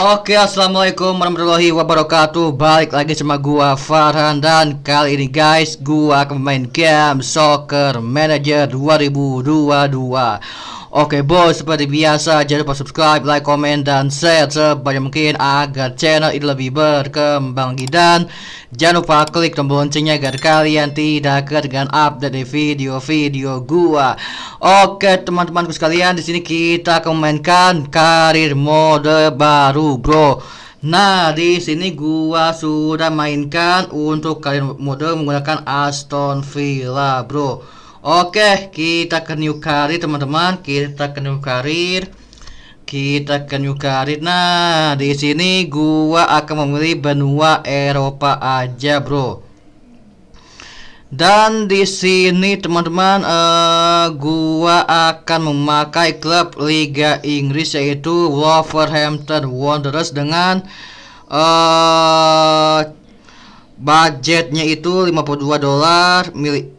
Oke assalamualaikum warahmatullahi wabarakatuh Balik lagi sama gua Farhan Dan kali ini guys gua akan main game Soccer Manager 2022 Oke boys seperti biasa jangan lupa subscribe, like, komen, dan share sebanyak mungkin agar channel ini lebih berkembang lagi dan jangan lupa klik tombol loncengnya agar kalian tidak ketinggalan update dari video-video gua. Oke teman-temanku sekalian, di sini kita akan memainkan karir mode baru bro. Nah, di sini gua sudah mainkan untuk kalian mode menggunakan Aston Villa, bro. Oke, kita ke new career teman-teman. Kita ke new career. Kita ke new career. Nah, di sini gua akan memilih benua Eropa aja, Bro. Dan di sini teman-teman uh, gua akan memakai klub Liga Inggris yaitu Wolverhampton Wanderers dengan uh, budgetnya itu 52 dolar milik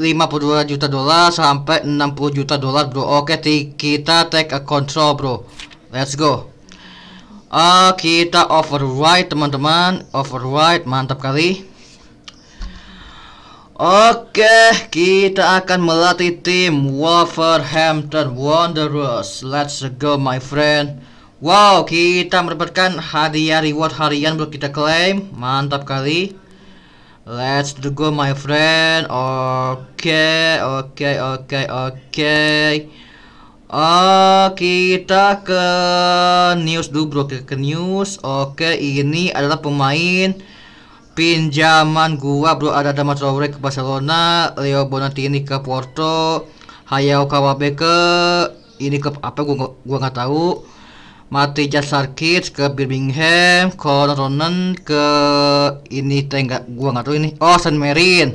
52 juta dolar sampai 60 juta dolar bro oke okay, kita take a control bro let's go uh, kita override teman-teman override mantap kali oke okay, kita akan melatih tim Wolverhampton Wanderers let's go my friend wow kita mendapatkan hadiah reward harian bro kita klaim mantap kali Let's do go my friend. Oke, oke, oke, oke. Oh, kita ke news dulu bro, kita ke news. Oke, okay, ini adalah pemain pinjaman gua bro. Ada Dama Traore ke Barcelona, Leo Bonatti ini ke Porto, Hayao Kawabe ke ini ke apa gua gua nggak tahu mati Matija kids ke Birmingham, Kononon ke ini tenggak gua nggak tahu ini. Oh, San Marin.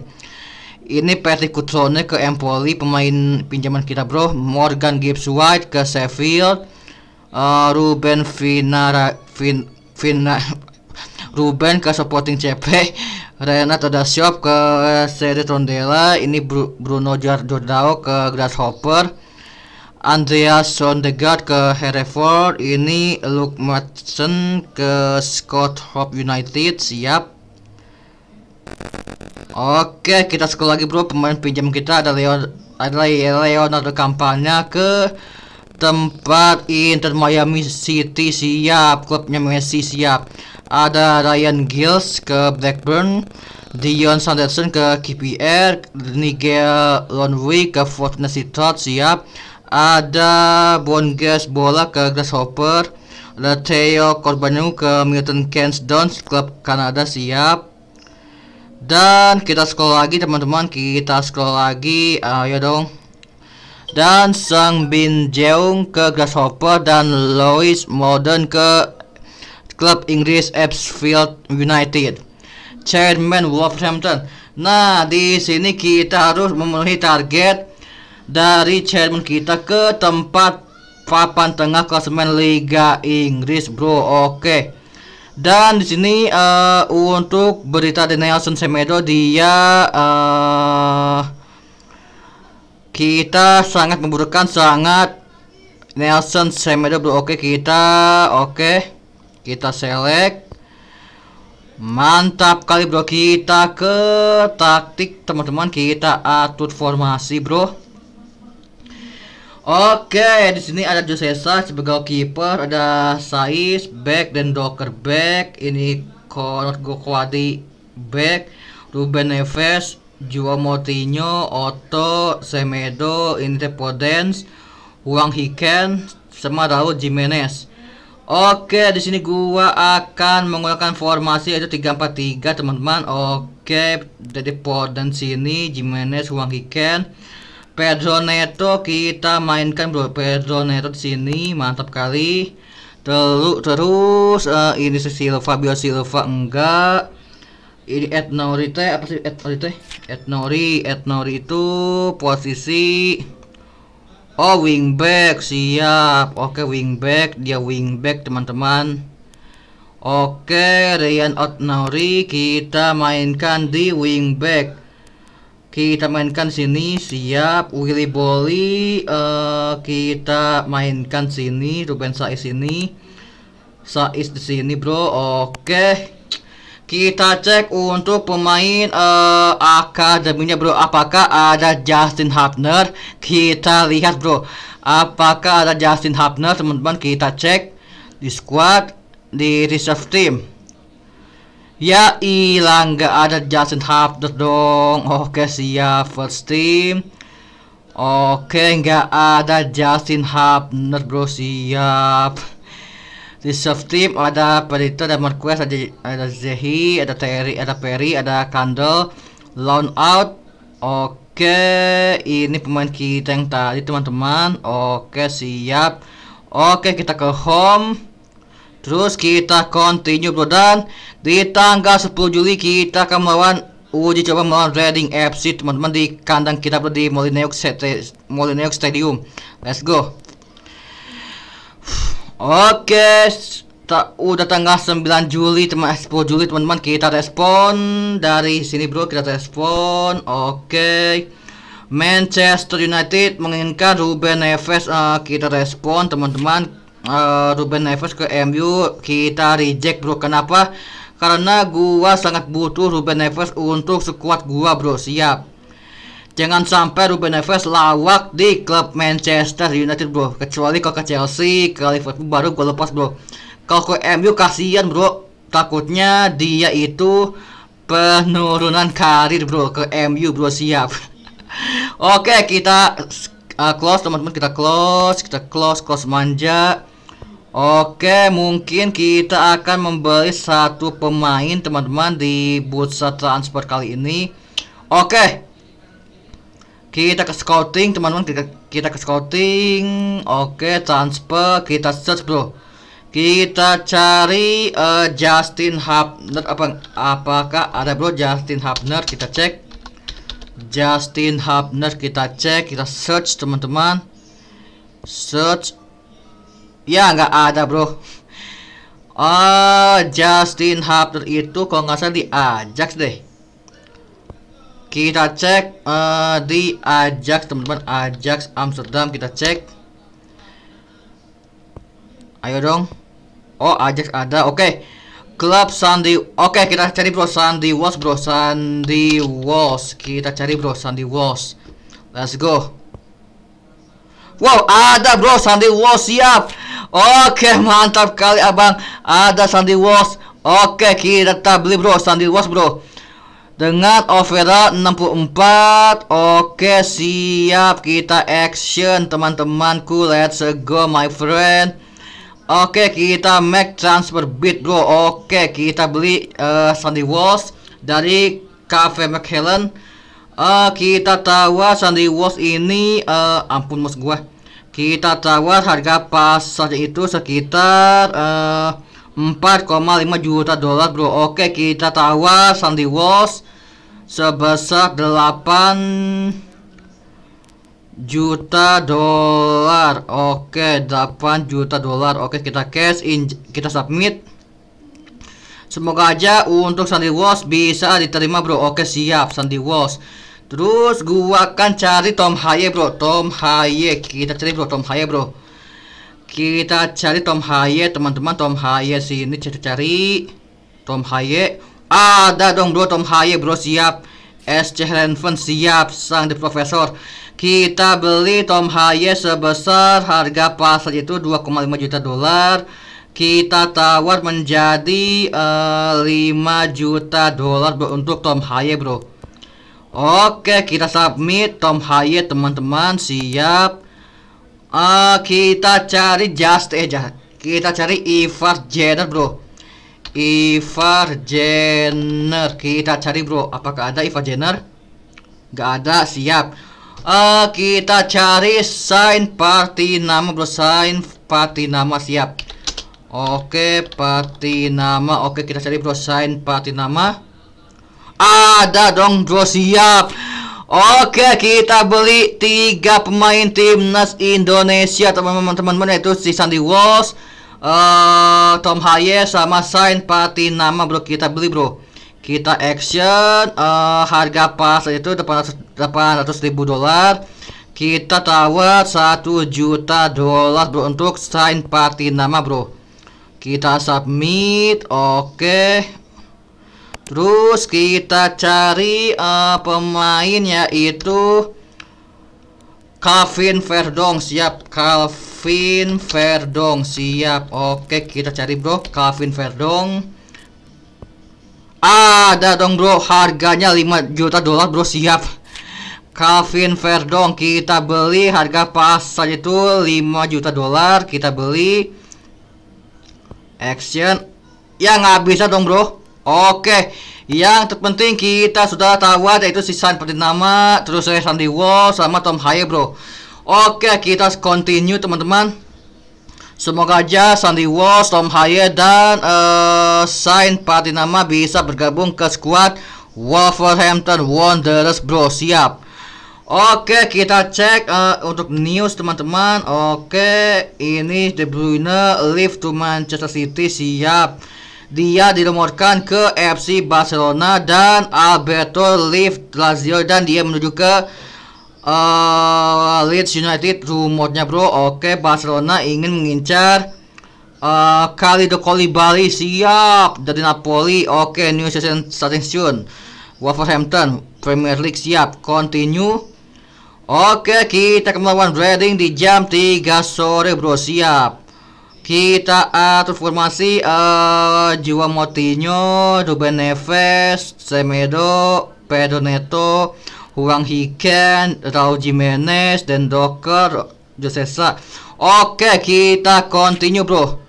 Ini Patrick Kutsone ke Empoli, pemain pinjaman kita bro. Morgan Gibbs White ke Sheffield, uh, Ruben Finara Fin, Vina, Ruben ke supporting CP, Renat shop ke Seri Rondela, ini Bruno Giordano ke Grasshopper, Andreas Sondegaard ke Hereford ini Luke Madsen ke Scott Hope United siap Oke kita sekolah lagi bro pemain pinjam kita ada Leon ada Leonardo Kampanya ke tempat Inter Miami City siap klubnya Messi siap ada Ryan Gills ke Blackburn Dion Sanderson ke KPR Nigel Lonwy ke Fortuna City siap ada Gas bola ke Grasshopper ada Theo Corbanu ke Milton Keynes Dons klub Kanada siap dan kita scroll lagi teman-teman kita scroll lagi ayo dong dan Sang Bin Jeong ke Grasshopper dan Lois Modern ke klub Inggris Epsfield United Chairman Wolverhampton nah di sini kita harus memenuhi target dari chairman kita ke tempat papan tengah klasemen Liga Inggris, bro. Oke. Okay. Dan di sini uh, untuk berita dari Nelson Semedo dia uh, kita sangat memburukkan sangat Nelson Semedo bro. Oke, okay, kita oke. Okay. Kita select Mantap kali bro kita ke taktik teman-teman kita atur formasi bro Oke, di sini ada Josesa sebagai kiper, ada Saiz back dan Docker back. Ini Conor Gokwadi back, Ruben Neves, Jua Moutinho, Otto, Semedo, ini Podence, Huang Hiken, sama Raul Jimenez. Oke, di sini gua akan menggunakan formasi yaitu 343, teman-teman. Oke, jadi Podence sini, Jimenez, Huang Hiken. Pedro Neto kita mainkan bro Pedro Neto di sini mantap kali terus terus uh, ini si Silva Bio Silva enggak ini Etnori teh apa sih Etnori teh Etnori Etnori itu posisi oh wingback siap oke wingback dia wingback teman-teman oke Ryan Etnori kita mainkan di wingback kita mainkan sini siap Willy Bolly uh, kita mainkan sini Ruben Saiz sini Saiz di sini bro oke kita cek untuk pemain uh, akademinya bro apakah ada Justin Hubner? kita lihat bro apakah ada Justin Hubner? teman-teman kita cek di squad di reserve team Ya ilang gak ada Justin Hubner dong Oke siap first team Oke nggak ada Justin Hubner bro siap Di soft team ada Predator, ada Marquez, ada, ada Zehi, ada Terry, ada Perry, ada Candle Loan out Oke ini pemain kita yang tadi teman-teman Oke siap Oke kita ke home Terus kita continue bro dan di tanggal 10 Juli kita akan melawan uji coba melawan Reading FC teman-teman di kandang kita bro di Molineux, Molineux Stadium. Let's go. Oke, okay, udah tanggal 9 Juli teman 10 eh, Juli teman-teman kita respon dari sini bro kita respon. Oke. Manchester United menginginkan Ruben Neves uh, kita respon teman-teman Eh, Ruben Neves ke MU kita reject bro kenapa karena gua sangat butuh Ruben Neves untuk sekuat gua bro siap Jangan sampai Ruben Neves lawak di klub Manchester United bro Kecuali kalau ke Chelsea, ke Liverpool baru gue lepas bro Kalau ke MU kasihan bro Takutnya dia itu penurunan karir bro ke MU bro siap Oke kita uh, close teman-teman kita close kita close close manja Oke, mungkin kita akan membeli satu pemain teman-teman di bursa transfer kali ini. Oke. Kita ke scouting teman-teman, kita, kita ke scouting. Oke, transfer kita search, Bro. Kita cari uh, Justin Hubner apa apakah ada Bro Justin Hubner? Kita cek. Justin Hubner kita cek, kita search teman-teman. Search Ya nggak ada bro. Oh, Justin Hubner itu kok nggak salah diajak deh. Kita cek uh, eh, di Ajax teman-teman Ajax Amsterdam kita cek. Ayo dong. Oh Ajax ada. Oke. Okay. Klub Sandy. Oke okay, kita cari bro Sandy Walsh bro Sandy Walsh. Kita cari bro Sandy Walsh. Let's go. Wow, ada bro Sandy Walsh siap. Oke, mantap kali abang. Ada Sandy wash. Oke, kita beli bro Sandy wash bro. Dengan overall 64 Oke siap kita action teman-temanku Let's go my friend Oke kita make transfer bid bro Oke kita beli uh, Sandy Walsh. Dari Cafe McHelen Uh, kita tahu ah, Sandy Watch ini uh, ampun mas gua. Kita tahu ah, harga pas saja itu sekitar uh, eh, 4,5 juta dolar bro. Oke, kita tahu ah, Sandy Watch sebesar 8 juta dolar. Oke, 8 juta dolar. Oke, kita cash in kita submit. Semoga aja untuk Sandy Walsh bisa diterima bro. Oke, siap Sandy Walsh. Terus gua akan cari Tom Haye bro Tom Haye kita cari bro Tom Haye bro Kita cari Tom Haye teman-teman Tom Haye sini cari-cari Tom Haye Ada dong bro Tom Haye bro siap SC Renfen siap sang di profesor Kita beli Tom Haye sebesar harga pasar itu 2,5 juta dolar kita tawar menjadi uh, eh, 5 juta dolar untuk Tom Haye bro Oke, kita submit Tom Haye teman-teman, siap. Uh, kita cari Just eh just, kita cari Ivar Jenner, Bro. Ivar Jenner, kita cari, Bro. Apakah ada Ivar Jenner? Gak ada, siap. Uh, kita cari sign party nama, Bro. Sign party nama, siap. Oke, party nama. Oke, kita cari, Bro. Sign party nama. Ada dong draw siap Oke kita beli tiga pemain timnas Indonesia teman-teman teman-teman itu si Sandy Walsh uh, Tom Hayes sama Sain Nama bro kita beli bro kita action uh, harga pas itu 800 ratus ribu dolar kita tawar 1 juta dolar bro untuk Sain Nama bro kita submit oke okay. Terus kita cari uh, pemain yaitu Calvin Verdong siap Calvin Verdong siap Oke kita cari bro Calvin Verdong Ada dong bro harganya 5 juta dolar bro siap Calvin Verdong kita beli harga pasar itu 5 juta dolar kita beli Action Ya nggak bisa dong bro Oke, yang terpenting kita sudah tahu ada itu San nama, terus saya Sandy Wall sama Tom Haye bro. Oke, kita continue teman-teman. Semoga aja Sandy Walls, Tom Haye dan uh, Sain Patinama bisa bergabung ke squad Wolverhampton Wanderers bro. Siap. Oke, kita cek uh, untuk news teman-teman. Oke, ini De Bruyne leave to Manchester City siap dia dirumorkan ke FC Barcelona dan Alberto Liv Lazio dan dia menuju ke uh, Leeds United rumornya bro oke okay, Barcelona ingin mengincar Uh, eh, Kalido Bali siap dari Napoli. Oke, okay, new season starting soon. Wolverhampton Premier League siap. Continue. Oke, kita kemauan Reading di jam 3 sore, bro. Siap. Kita uh, eh, transformasi uh, eh, Jiwa motinyo Ruben Neves, Semedo, Pedro Neto, Huang Hiken, Raul Jimenez, dan Docker Josesa. Oke, kita continue bro.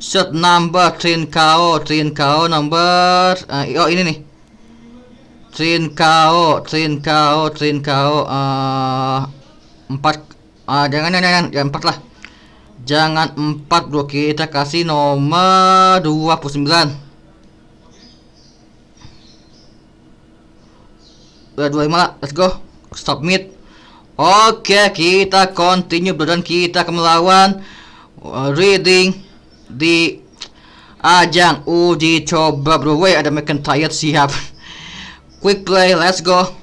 Shot number Trincao Trincao number uh, oh ini nih. Trincao Trincao Trincao uh, Empat uh, jangan jangan jangan jangan Empat lah. Jangan 4 bro Kita kasih nomor 29 Udah 25 lah Let's go Submit Oke kita continue bro Dan kita akan melawan uh, Reading Di Ajang uji coba bro Wait ada McIntyre siap Quick play let's go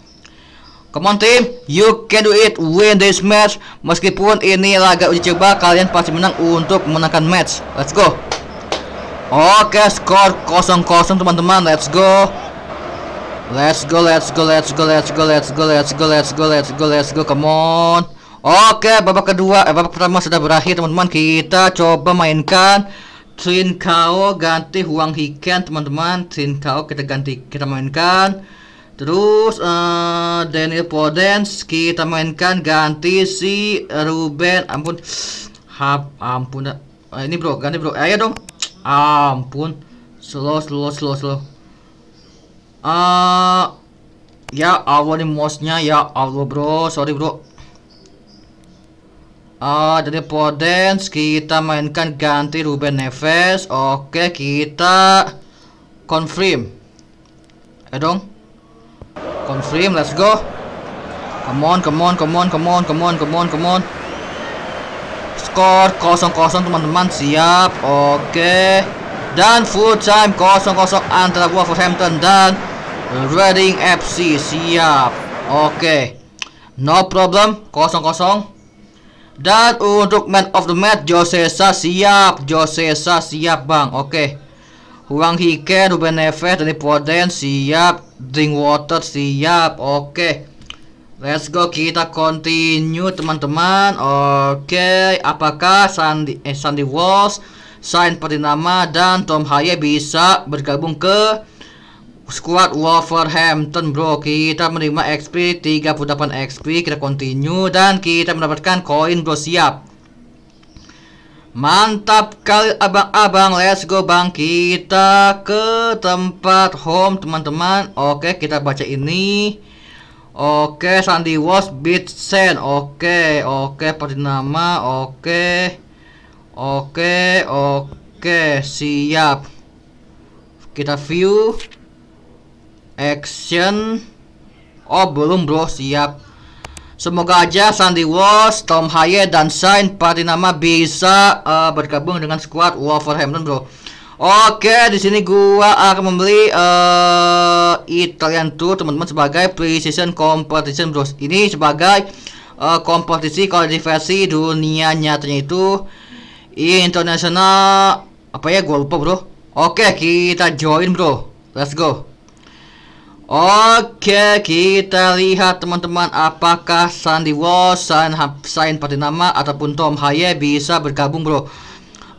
Come on team, you can do it, win this match Meskipun ini laga uji coba, kalian pasti menang untuk memenangkan match Let's go Oke, skor 0-0 teman-teman, let's go Let's go, let's go, let's go, let's go, let's go, let's go, let's go, let's go, let's go, come on Oke, babak kedua, eh, babak pertama sudah berakhir teman-teman Kita coba mainkan Trin Kao ganti Huang Hiken teman-teman Trin Kao kita ganti, kita mainkan Terus uh, Daniel Podence kita mainkan ganti si Ruben ampun hap ampun uh, ini bro ganti bro ayo dong ampun slow slow slow slow uh, ya Allah ini mouse ya Allah bro sorry bro Uh, jadi Podence kita mainkan ganti Ruben Neves Oke kita confirm Ayo dong Consume, let's go. Come on, come on, come on, come on, come on, come on, come on. Skor 0-0 teman-teman, siap. Oke. Dan full time 0-0 antara Wolverhampton dan Reading FC, siap. Oke. No problem, 0-0. Dan untuk man of the match Josesa siap, Josesa siap, Bang. Oke. Huang Hike, Ruben Neves, dan Poden siap. Drink water siap. Oke. Okay. Let's go kita continue teman-teman. Oke, okay. apakah Sandy eh, Sandy Walsh, Sain Pertinama dan Tom Haye bisa bergabung ke squad Wolverhampton, Bro? Kita menerima XP 38 XP, kita continue dan kita mendapatkan koin Bro siap. Mantap kali abang-abang, let's go bang. Kita ke tempat home teman-teman. Oke, kita baca ini. Oke, Sandy was Beach Sen. Oke, oke, pasti nama. Oke. Oke, oke, siap. Kita view action. Oh, belum bro, siap. Semoga aja Sandy Walsh, Tom Haye, dan Sain nama bisa uh, bergabung dengan skuad Wolverhampton bro. Oke, di sini gua akan membeli uh, Italian Tour teman-teman sebagai precision competition bro. Ini sebagai uh, kompetisi kualifikasi dunia nyatanya itu internasional apa ya gua lupa bro. Oke, kita join bro. Let's go. Oke, kita lihat teman-teman apakah Sandy Walsh, Sain nama ataupun Tom Haye bisa bergabung, Bro.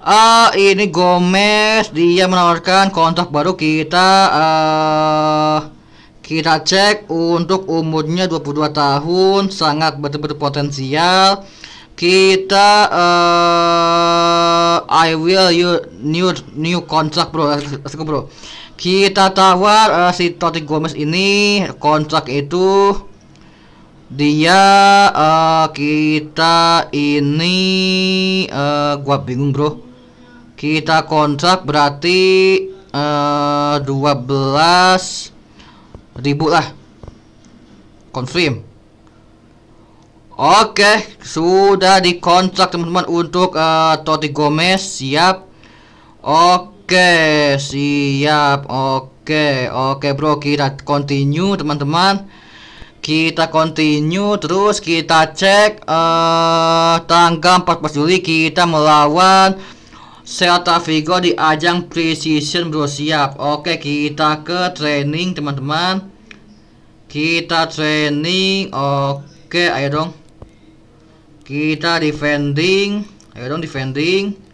Uh, ini Gomez dia menawarkan kontrak baru kita uh, kita cek untuk umurnya 22 tahun sangat betul-betul potensial. Kita uh, I will you new new contract, Bro. Bro kita tawar uh, eh, si Toti Gomez ini kontrak itu dia uh, kita ini uh, gua bingung bro kita kontrak berarti uh, belas ribu lah confirm oke okay, sudah dikontrak teman-teman untuk uh, Toti Gomez siap oke okay Oke, siap. Oke, oke bro, kita continue teman-teman. Kita continue terus kita cek uh, tanggal 14 Juli kita melawan Celta Vigo di ajang Precision Bro siap. Oke, kita ke training teman-teman. Kita training. Oke, ayo dong. Kita defending. Ayo dong defending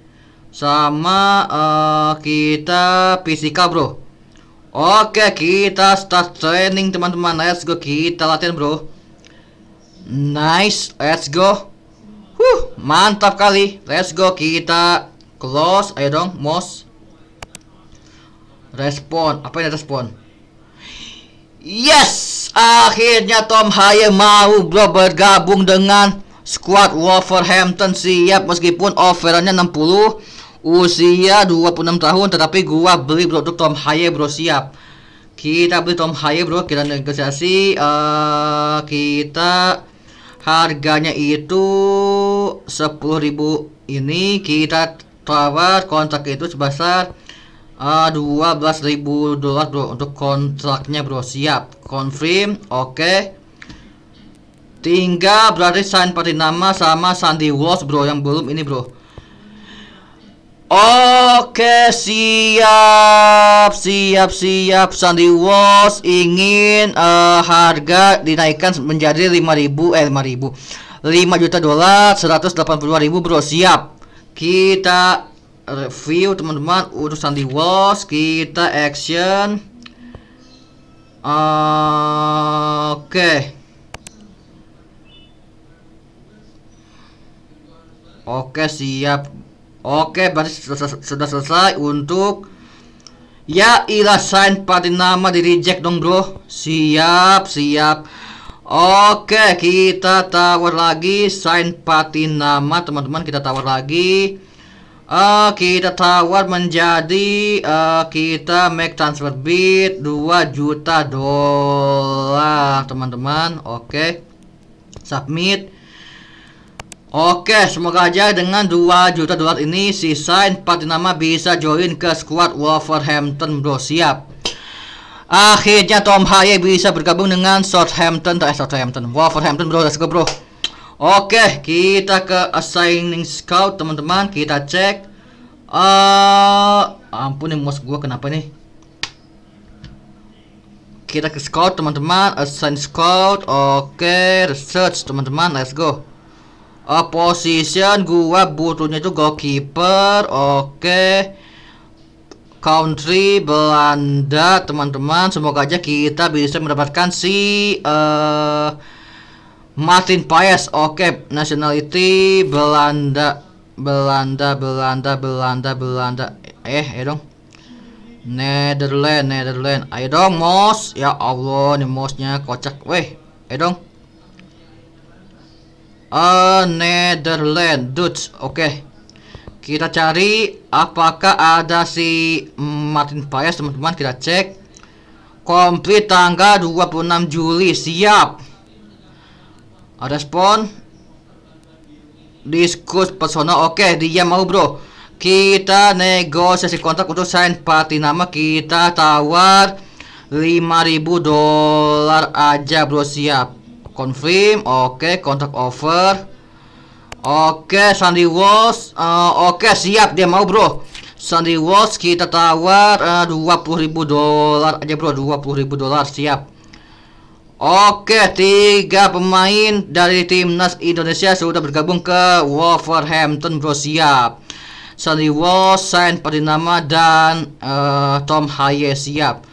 sama uh, kita fisika bro Oke kita start training teman-teman Let's go kita latihan bro Nice let's go Huh mantap kali Let's go kita close Ayo dong mos, Respon apa ini respon Yes Akhirnya Tom Haye mau bro bergabung dengan squad Wolverhampton siap meskipun overannya 60 Usia 26 tahun tetapi gua beli produk Tom Haye bro siap. Kita beli Tom Haye bro, kita negosiasi uh, kita harganya itu 10.000 ini kita tawar kontrak itu sebesar uh, eh, 12.000 dolar bro untuk kontraknya bro siap confirm oke okay. tinggal berarti sign party nama sama Sandy Walsh bro yang belum ini bro Oke siap siap siap Sandy Walsh ingin uh, harga dinaikkan menjadi 5000 eh 5000 5 juta dolar 182.000 bro siap kita review teman-teman untuk Sandy Walsh kita action uh, oke okay. oke okay, siap Oke, berarti sudah selesai untuk Ya ilah sign nama di reject dong bro Siap siap Oke kita tawar lagi sign nama teman-teman kita tawar lagi uh, Kita tawar menjadi uh, Kita make transfer bid 2 juta dolar teman-teman Oke Submit Oke, semoga aja dengan 2 juta dolar ini si sign 4 nama bisa join ke squad Wolverhampton bro siap. Akhirnya Tom Haye bisa bergabung dengan Southampton eh Southampton Wolverhampton bro let's go bro. Oke, kita ke assigning scout teman-teman, kita cek eh uh, ampun nih mouse gua kenapa nih? Kita ke scout teman-teman, assign scout. Oke, research teman-teman, let's go uh, position gua butuhnya itu goalkeeper oke okay. country Belanda teman-teman semoga aja kita bisa mendapatkan si uh, Martin Paes oke okay. nationality Belanda Belanda Belanda Belanda Belanda eh ya dong Netherlands Netherlands ayo dong mos ya Allah nih mosnya kocak weh ayo dong uh, Netherlands Dutch oke okay. kita cari apakah ada si Martin Paes teman-teman kita cek komplit tanggal 26 Juli siap ada spawn diskus personal, oke okay, dia mau bro kita negosiasi kontak untuk sign party nama. kita tawar 5000 dolar aja bro siap confirm oke okay. kontrak over oke okay. Sandy Walls uh, eh, oke okay. siap dia mau bro Sandy Walls kita tawar uh, ribu dolar aja bro ribu dolar siap Oke, tiga pemain dari timnas Indonesia sudah bergabung ke Wolverhampton bro siap. sandy Walsh, Sain Parinama, dan uh, Tom Hayes siap.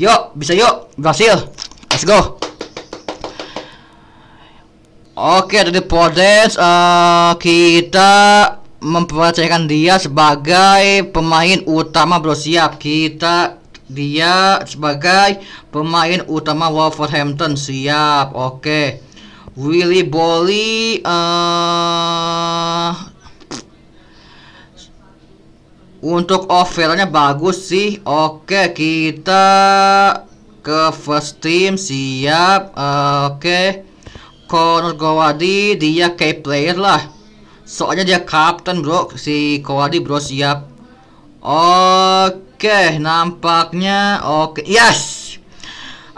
Yuk, bisa yuk, berhasil. Let's go. Oke, ada di Podes uh, kita mempercayakan dia sebagai pemain utama bro siap. Kita dia sebagai pemain utama Wolverhampton siap. Oke. Willy Bolly uh, eh, untuk overallnya bagus sih. Oke, kita ke first team siap. Uh, Oke. Okay Connor Gowadi dia key player lah. Soalnya dia kapten bro, si Gowadi bro siap. Oke, nampaknya oke. Yes.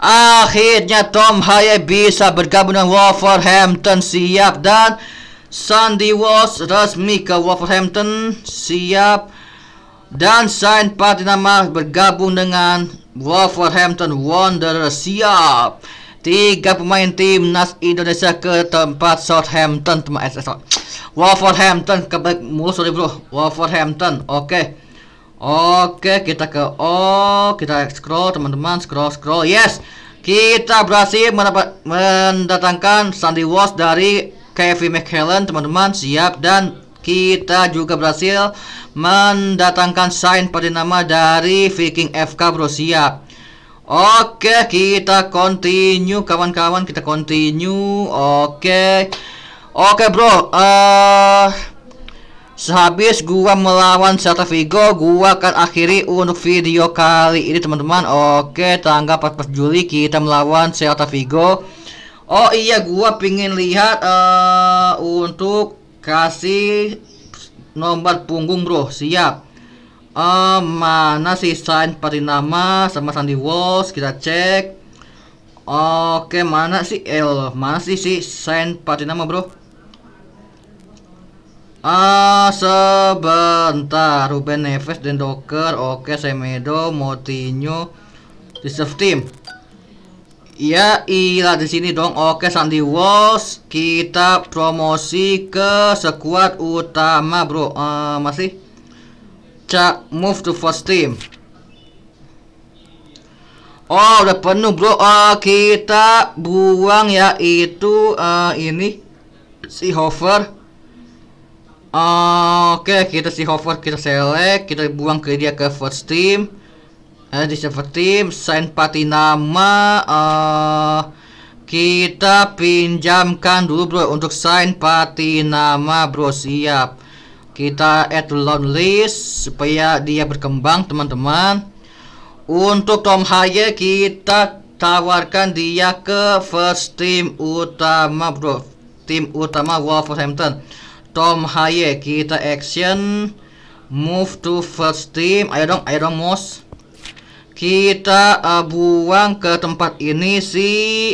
Akhirnya Tom Haye bisa bergabung dengan Wolverhampton siap dan Sandy Walsh resmi ke Wolverhampton siap dan sign Patinama bergabung dengan Wolverhampton Wanderers siap. Tiga pemain timnas Indonesia ke tempat Southampton teman-teman eh, sorry. Wolverhampton ke mulu sorry bro Wolverhampton oke okay. oke okay, kita ke oh kita scroll teman-teman scroll scroll yes kita berhasil mendapat mendatangkan Sandy Walsh dari Kevin McHellen teman-teman siap dan kita juga berhasil mendatangkan sign pada nama dari Viking FK bro siap Oke, kita continue kawan-kawan, kita continue. Oke. Oke, Bro. Eh uh, sehabis gua melawan Celta Vigo, gua akan akhiri untuk video kali ini, teman-teman. Oke, tanggal 14 Juli kita melawan Celta Vigo. Oh iya, gua pingin lihat uh, untuk kasih nomor punggung, Bro. Siap. Um, mana sih sign parinama sama Sandy Walls kita cek oke mana si eh, L mana sih si sign parinama bro Ah sebentar Ruben Neves dan Docker oke Semedo Motinho reserve team Ya iya di sini dong. Oke Sandy Walls kita promosi ke skuad utama bro. Uh, masih Cak, move to first team. Oh, udah penuh, Bro. Uh, kita buang ya uh, ini si hover. Uh, ah, Oke, okay, kita si hover kita select, kita buang ke dia ke first team. Eh, di first team, sign party nama uh, kita pinjamkan dulu, Bro, untuk sign party nama, Bro. Siap kita add long list supaya dia berkembang teman-teman untuk Tom Haye kita tawarkan dia ke first team utama bro tim utama Wolverhampton Tom Haye kita action move to first team ayo dong ayo dong mos kita uh, buang ke tempat ini si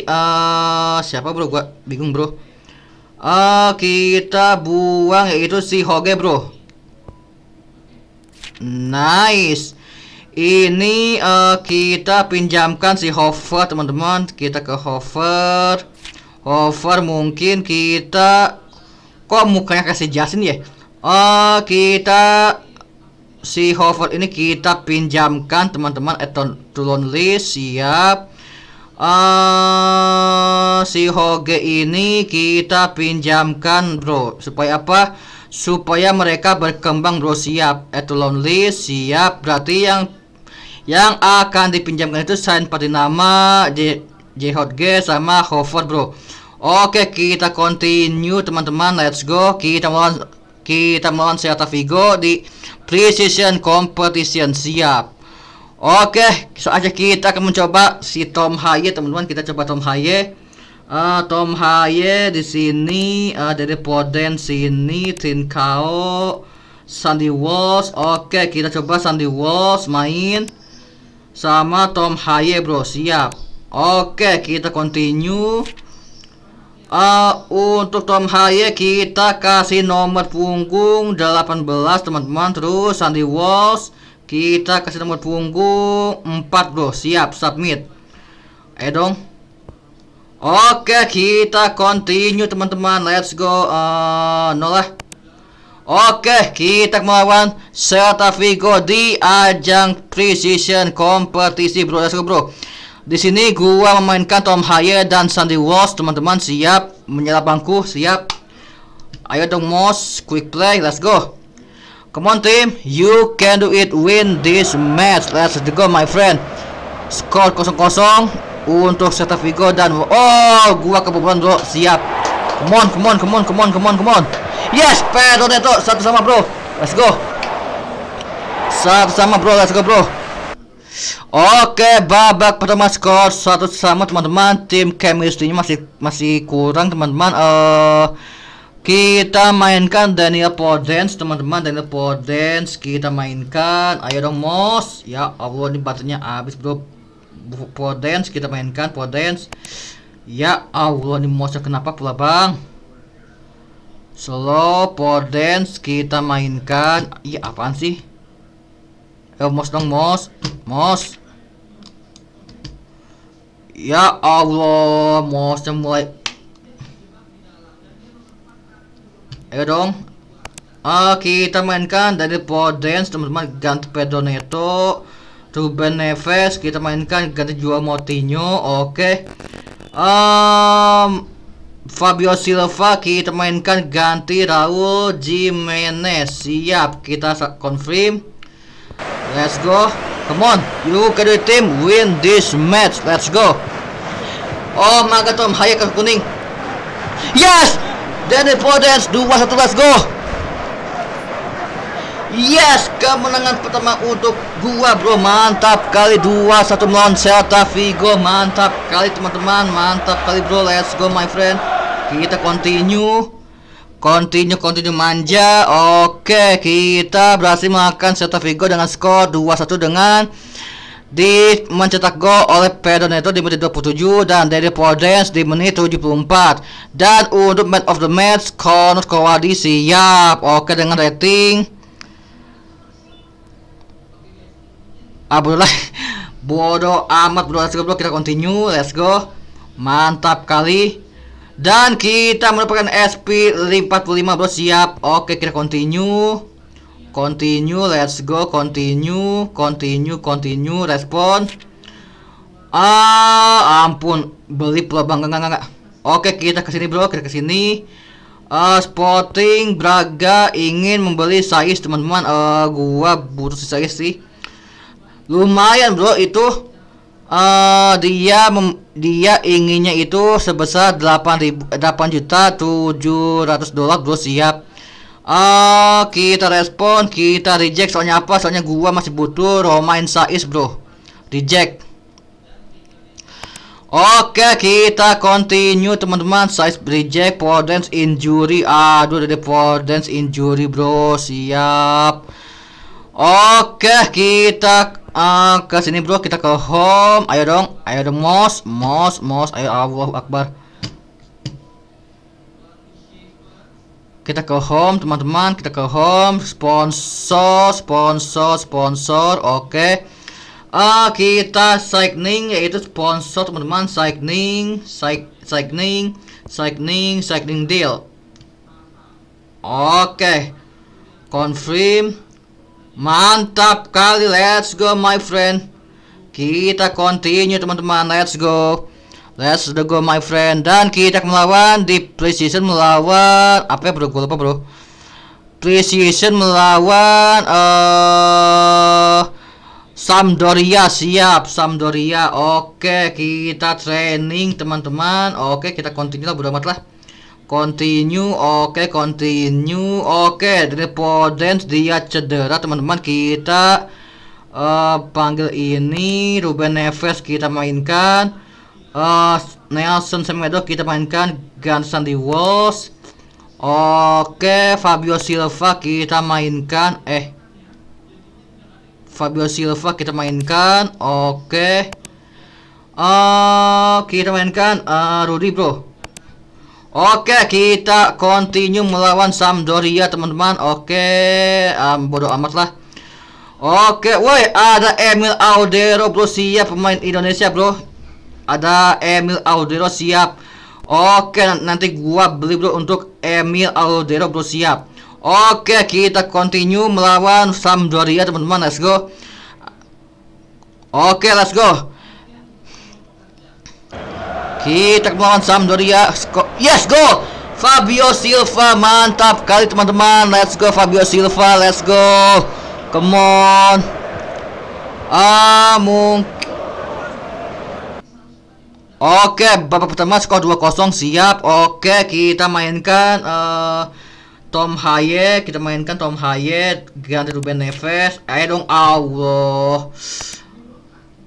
uh, siapa bro gua bingung bro uh, kita buang yaitu si Hoge bro nice ini uh, kita pinjamkan si hover teman-teman kita ke hover hover mungkin kita kok mukanya kasih jasin ya uh, kita si hover ini kita pinjamkan teman-teman eton -teman. to list siap uh, si Hoge ini kita pinjamkan bro supaya apa supaya mereka berkembang bro siap etalon list siap berarti yang yang akan dipinjamkan itu sign nama J J Hoge sama Hover bro Oke kita continue teman-teman let's go kita melawan kita melawan Celta Vigo di precision competition siap Oke, so aja kita akan mencoba si Tom Haye, teman-teman. Kita coba Tom Haye. Uh, Tom Haye di sini uh, dari Poden sini Tinkao Sandy Walls. Oke, kita coba Sandy Walls main sama Tom Haye, Bro. Siap. Oke, kita continue. Uh, untuk Tom Haye kita kasih nomor punggung 18, teman-teman. Terus Sandy Walls kita kasih nomor punggung 4 bro Siap submit Eh dong Oke kita continue teman-teman Let's go uh, Nol Oke kita melawan Celta Vigo di ajang precision kompetisi bro Let's go bro di sini gua memainkan Tom Haye dan Sandy Walsh teman-teman siap menyerap bangku siap ayo dong mos quick play let's go Come on team, you can do it. Win this match. Let's go my friend. Score 0-0 untuk Celta Vigo dan oh, gua kebobolan bro. Siap. Come on, come on, come on, come on, come on, come on. Yes, Pedro Neto satu sama bro. Let's go. Satu sama bro, let's go bro. Oke, babak pertama skor satu sama teman-teman. Tim chemistry-nya masih masih kurang teman-teman. Eh -teman. uh, kita mainkan Daniel Podence teman-teman Daniel Podence kita mainkan Ayo dong mos Ya Allah ini baterainya habis bro Podence kita mainkan Podence Ya Allah ini mosnya kenapa pula bang Slow Podence kita mainkan Iya apaan sih Ayo mos dong mos Mos Ya Allah mosnya mulai Ayo dong. Uh, kita mainkan dari Podence teman-teman ganti Pedro itu Ruben Neves kita mainkan ganti Joao Motinho, oke okay. um, ehm, Fabio Silva kita mainkan ganti Raul Jimenez siap kita confirm let's go come on you can do team win this match let's go oh my Hayek kuning yes Danny Podence 2-1 let's go Yes, kemenangan pertama untuk gua bro Mantap kali 2-1 melawan Celta Vigo Mantap kali teman-teman Mantap kali bro, let's go my friend Kita continue Continue, continue manja Oke, kita berhasil makan Celta Vigo dengan skor 2-1 dengan di mencetak gol oleh Pedro Neto di menit 27 dan dari Podens di menit 74 dan untuk man of the match Konus Kowadi siap oke dengan rating Abdullah bodoh amat bro let's go bro kita continue let's go mantap kali dan kita mendapatkan SP 45 bro siap oke kita continue continue let's go continue continue continue respon ah ampun beli pelabang enggak enggak enggak oke kita kesini bro kita kesini uh, ah, Sporting Braga ingin membeli Sais teman-teman uh, gua butuh si Sais sih lumayan bro itu uh, dia mem dia inginnya itu sebesar 8 ribu, 8 juta 700 dolar bro siap Oke, ah, kita respon, kita reject soalnya apa? Soalnya gua masih butuh romain Saiz, Bro. Reject. Oke, kita continue teman-teman. Size reject, Pendants injury. Aduh, ada pendants injury, Bro. Siap. Oke, kita uh, ke sini, Bro. Kita ke home. Ayo dong. Ayo dong, Mos. Mos, Mos. Ayo Allah Akbar. kita ke home teman-teman kita ke home sponsor sponsor sponsor oke okay. uh, kita signing yaitu sponsor teman-teman signing signing signing signing deal oke okay. confirm mantap kali let's go my friend kita continue teman-teman let's go Let's ya, go my friend Dan kita melawan di precision melawan Apa ya bro gue lupa bro Precision melawan eh uh, Sampdoria siap Sampdoria Oke kita training teman-teman Oke kita continue lah bodo amat lah Continue Oke continue Oke dari Podence dia cedera teman-teman Kita uh, panggil ini Ruben Neves kita mainkan uh, Nelson Semedo kita mainkan Guns N' Walls Oke Fabio Silva kita mainkan eh Fabio Silva kita mainkan Oke uh, kita mainkan uh, Rudy bro Oke, kita continue melawan Sampdoria, teman-teman. Oke, um, bodo amat lah. Oke, woi, ada Emil Audero, bro. Siap pemain Indonesia, bro. Ada Emil Audero siap. Oke, nanti gua beli bro untuk Emil Audero bro siap. Oke, kita continue melawan Sampdoria teman-teman. Let's go. Oke, let's go. Kita melawan Sampdoria. Yes, go. Fabio Silva mantap kali teman-teman. Let's go Fabio Silva. Let's go. Come on. Ah, mungkin Oke, babak pertama skor 2-0 siap. Oke, kita mainkan uh, Tom Haye, kita mainkan Tom Haye ganti Ruben Neves. Ayo dong Allah.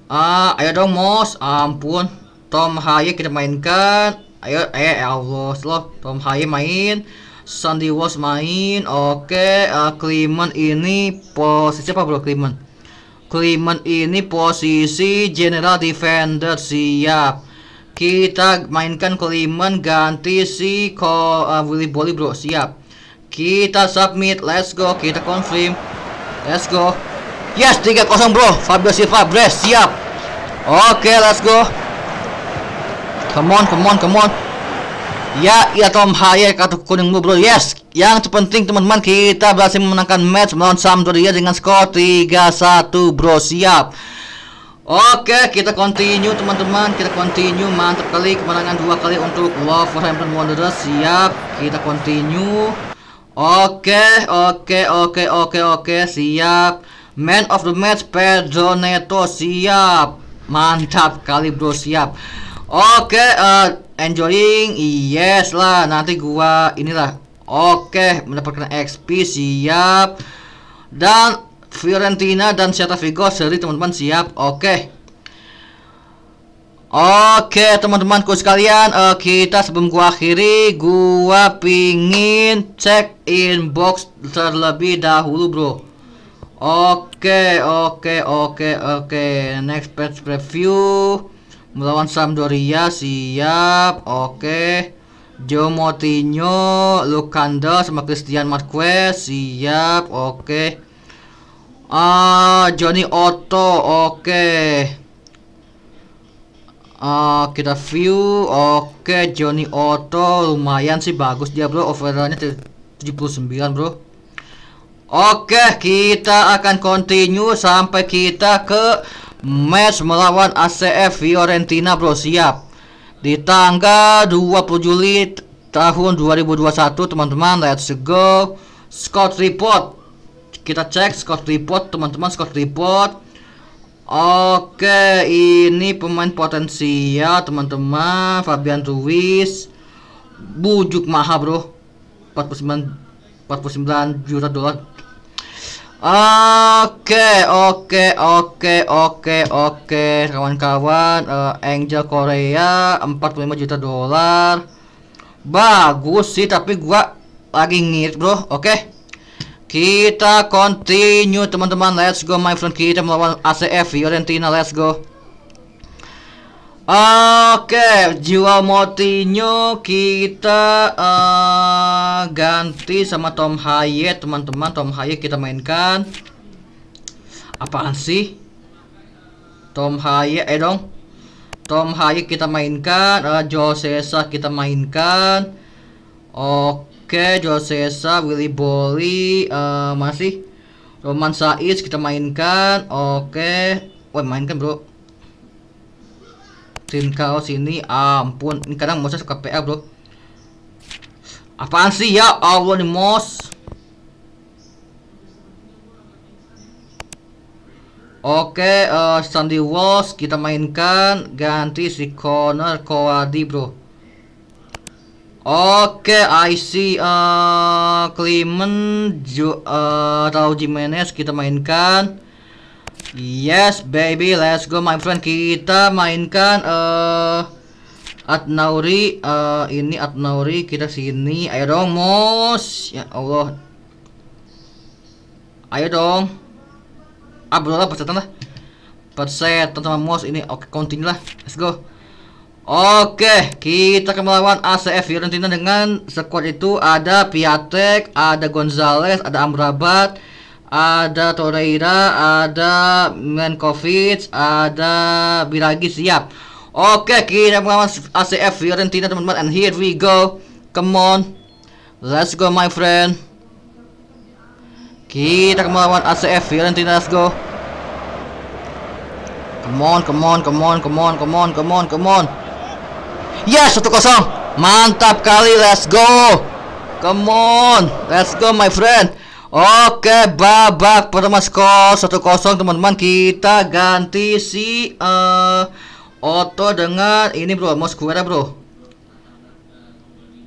Ah, ayo dong Mos. Ampun. Tom Haye kita mainkan. Ayo eh, ayo ya Allah, slow. Tom Haye main. Sandy Walsh main. Oke, uh, eh, Kliman ini posisi apa bro Kliman? Kliman ini posisi general defender siap. Kita mainkan Coleman ganti si ko, uh, Willy Bolly bro Siap Kita submit Let's go Kita confirm Let's go Yes tiga kosong bro Fabio Silva Bres siap Oke okay, let's go Come on come on come on Ya, ya Tom Hayek kartu kuningmu bro. Yes, yang terpenting teman-teman kita berhasil memenangkan match melawan Sampdoria dengan skor 3-1 bro. Siap. Oke, kita continue teman-teman. Kita continue mantap kali kemenangan dua kali untuk Wolverhampton Wanderers. Siap, kita continue. Oke, oke, oke, oke, oke, siap. Man of the match Pedro Neto siap. Mantap kali bro, siap. Oke, uh, enjoying. Yes lah, nanti gua inilah. Oke, mendapatkan XP siap. Dan Fiorentina dan Celta Vigo seri teman-teman siap oke Oke teman-temanku sekalian uh, kita sebelum gua akhiri gua pingin cek inbox terlebih dahulu bro Oke oke oke oke next patch preview melawan Sampdoria siap oke okay. Joe Moutinho Lucanda sama Christian Marquez siap oke okay. Ah, Johnny Otto. Oke. Okay. Uh, kita view oke okay, Johnny Otto lumayan sih bagus dia bro overallnya 79 bro oke okay, kita akan continue sampai kita ke match melawan ACF Fiorentina bro siap di tanggal 20 Juli tahun 2021 teman-teman let's go Scott report kita cek squad report teman-teman squad report. Oke, ini pemain potensial teman-teman Fabian Ruiz bujuk mahal bro 49 49 juta dolar Oke oke oke oke oke kawan-kawan uh, Angel Korea 45 juta dolar bagus sih tapi gua lagi ngirit bro oke okay? Kita continue teman-teman Let's go my friend Kita melawan ACF Fiorentina Let's go Oke, okay, Jiwa Motinho kita uh, ganti sama Tom Haye, teman-teman. Tom Haye kita mainkan. Apaan sih? Tom Haye, eh dong. Tom Haye kita mainkan, uh, eh, Josesa kita mainkan. Oke, Oke, Jose Sa, Willy Boli uh, masih Roman Saiz kita mainkan. Oke, woi mainkan, Bro. Tim kau ini ampun, ini kadang Moses suka PL Bro. Apaan sih ya Allah nih, Mos? Oke, uh, Sandy Walls kita mainkan ganti si Connor Kowadi Bro. Oke, okay, I see. Uh, Clement, Ju, uh, Raul Jimenez kita mainkan. Yes, baby, let's go, my friend. Kita mainkan uh, Atnauri. Uh, ini Atnauri, kita sini. Ayo dong, Mos. Ya Allah. Ayo dong. Ah, belum lah, persetan lah. Persetan sama Mos ini. Oke, okay, continue lah. Let's go. Oke, kita akan melawan ACF Fiorentina dengan squad itu ada Piatek, ada Gonzales, ada Amrabat, ada Torreira, ada Menkovic, ada Biragi siap. Oke, kita melawan ACF Fiorentina teman-teman and here we go. Come on. Let's go my friend. Kita melawan ACF Fiorentina, let's go. Come on, come on, come on, come on, come on, come on, come on. Yes, ya, satu kosong, Mantap kali, let's go. Come on, let's go my friend. Oke, babak pertama skor satu kosong teman-teman. Kita ganti si uh, Otto dengan ini bro, Mosquera bro.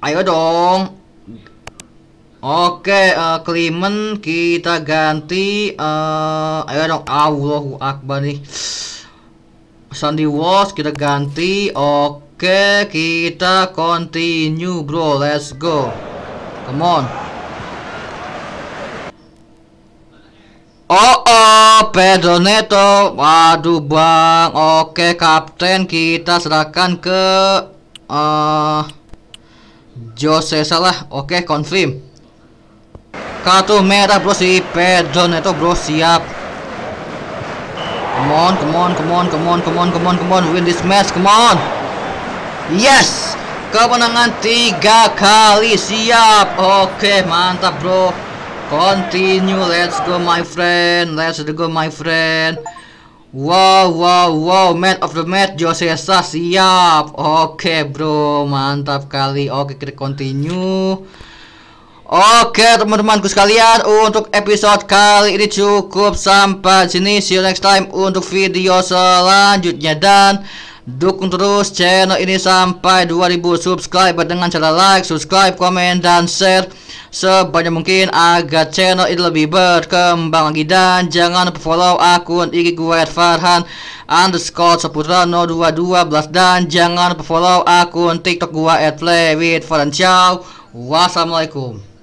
Ayo dong. Oke, uh, eh, Klimen kita ganti uh, ayo dong Allahu Akbar nih. Sandy Walsh kita ganti. Oke. Oke, kita continue bro. Let's go. Come on. Oh, oh, Pedro Neto. Waduh, Bang. Oke, kapten kita serahkan ke uh, Jose salah. Oke, confirm. Kartu merah bro si Pedro Neto bro siap. Come on, come on, come on, come on, come on, come on, come on, win this match, come on. Yes Kemenangan tiga kali Siap Oke okay, mantap bro Continue Let's go my friend Let's go my friend Wow wow wow Man of the match Josesa siap Oke okay, bro Mantap kali Oke okay, kita continue Oke teman-temanku sekalian untuk episode kali ini cukup sampai sini see you next time untuk video selanjutnya dan Dukung terus channel ini sampai 2000 subscriber dengan cara like, subscribe, komen, dan share sebanyak mungkin agar channel ini lebih berkembang lagi dan jangan lupa follow akun IG gue Farhan underscore seputra 0212 dan jangan lupa follow akun TikTok gue at play with Farhan Ciao. Wassalamualaikum.